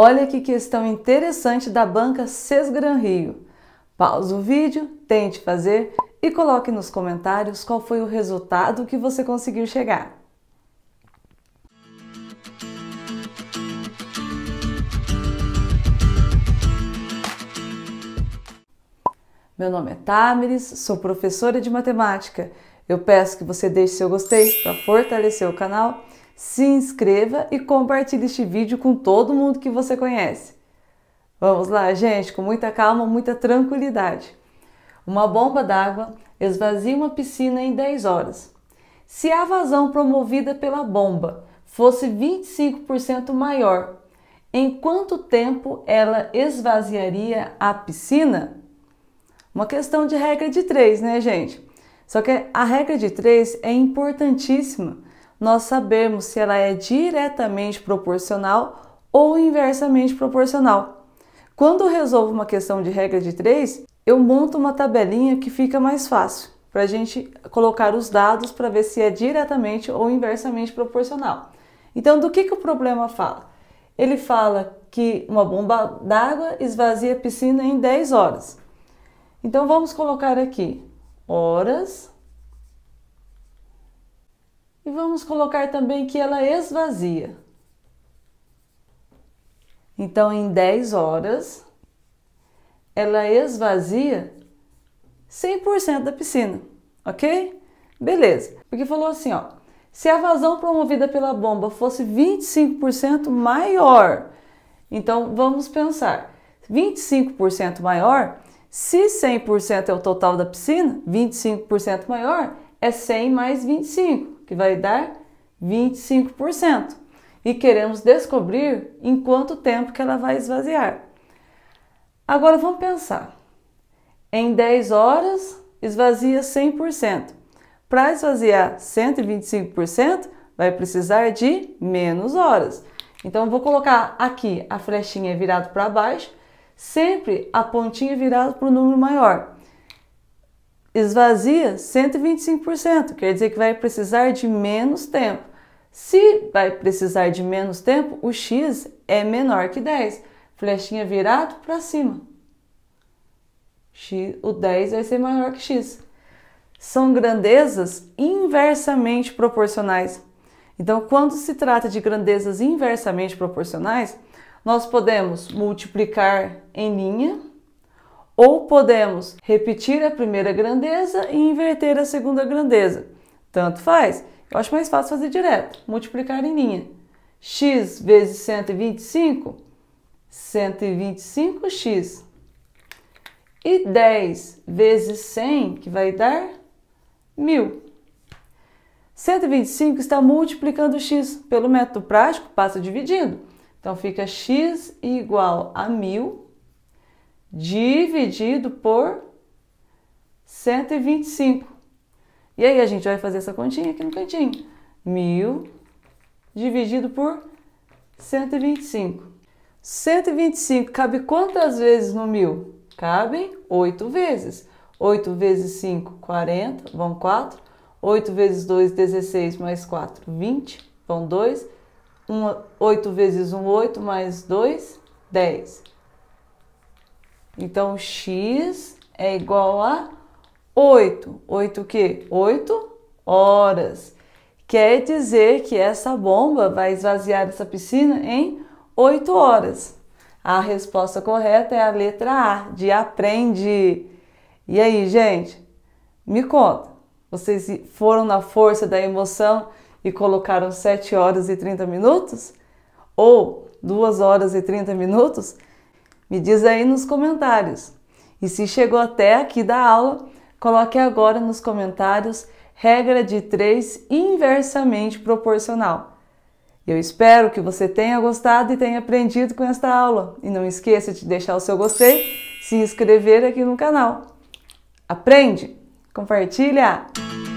Olha que questão interessante da banca Sesgran Rio. Pause o vídeo, tente fazer e coloque nos comentários qual foi o resultado que você conseguiu chegar. Meu nome é Tamiris, sou professora de matemática. Eu peço que você deixe seu gostei para fortalecer o canal se inscreva e compartilhe este vídeo com todo mundo que você conhece. Vamos lá, gente, com muita calma, muita tranquilidade. Uma bomba d'água esvazia uma piscina em 10 horas. Se a vazão promovida pela bomba fosse 25% maior, em quanto tempo ela esvaziaria a piscina? Uma questão de regra de três, né, gente? Só que a regra de três é importantíssima nós sabemos se ela é diretamente proporcional ou inversamente proporcional. Quando eu resolvo uma questão de regra de 3, eu monto uma tabelinha que fica mais fácil para a gente colocar os dados para ver se é diretamente ou inversamente proporcional. Então, do que, que o problema fala? Ele fala que uma bomba d'água esvazia a piscina em 10 horas. Então, vamos colocar aqui horas e vamos colocar também que ela esvazia. Então, em 10 horas, ela esvazia 100% da piscina, ok? Beleza. Porque falou assim, ó, se a vazão promovida pela bomba fosse 25% maior, então vamos pensar, 25% maior, se 100% é o total da piscina, 25% maior é 100 mais 25 que vai dar 25%. E queremos descobrir em quanto tempo que ela vai esvaziar. Agora vamos pensar. Em 10 horas esvazia 100%. Para esvaziar 125%, vai precisar de menos horas. Então vou colocar aqui a flechinha virada para baixo, sempre a pontinha virada para o número maior esvazia 125%, quer dizer que vai precisar de menos tempo. Se vai precisar de menos tempo, o x é menor que 10. Flechinha virado para cima. X, o 10 vai ser maior que x. São grandezas inversamente proporcionais. Então, quando se trata de grandezas inversamente proporcionais, nós podemos multiplicar em linha ou podemos repetir a primeira grandeza e inverter a segunda grandeza. Tanto faz. Eu acho mais fácil fazer direto, multiplicar em linha. x vezes 125, 125x. E 10 vezes 100, que vai dar 1000. 125 está multiplicando x. Pelo método prático, passa dividindo. Então fica x igual a 1000 dividido por 125. E aí a gente vai fazer essa continha aqui no cantinho. 1.000 dividido por 125. 125 cabe quantas vezes no 1.000? Cabem 8 vezes. 8 vezes 5, 40, vão 4. 8 vezes 2, 16, mais 4, 20, vão 2. 1, 8 vezes 1, 8, mais 2, 10. Então, x é igual a 8. 8 o quê? 8 horas. Quer dizer que essa bomba vai esvaziar essa piscina em 8 horas. A resposta correta é a letra A, de aprende. E aí, gente? Me conta. Vocês foram na força da emoção e colocaram 7 horas e 30 minutos? Ou 2 horas e 30 minutos? Me diz aí nos comentários. E se chegou até aqui da aula, coloque agora nos comentários regra de 3 inversamente proporcional. Eu espero que você tenha gostado e tenha aprendido com esta aula. E não esqueça de deixar o seu gostei, se inscrever aqui no canal. Aprende, compartilha.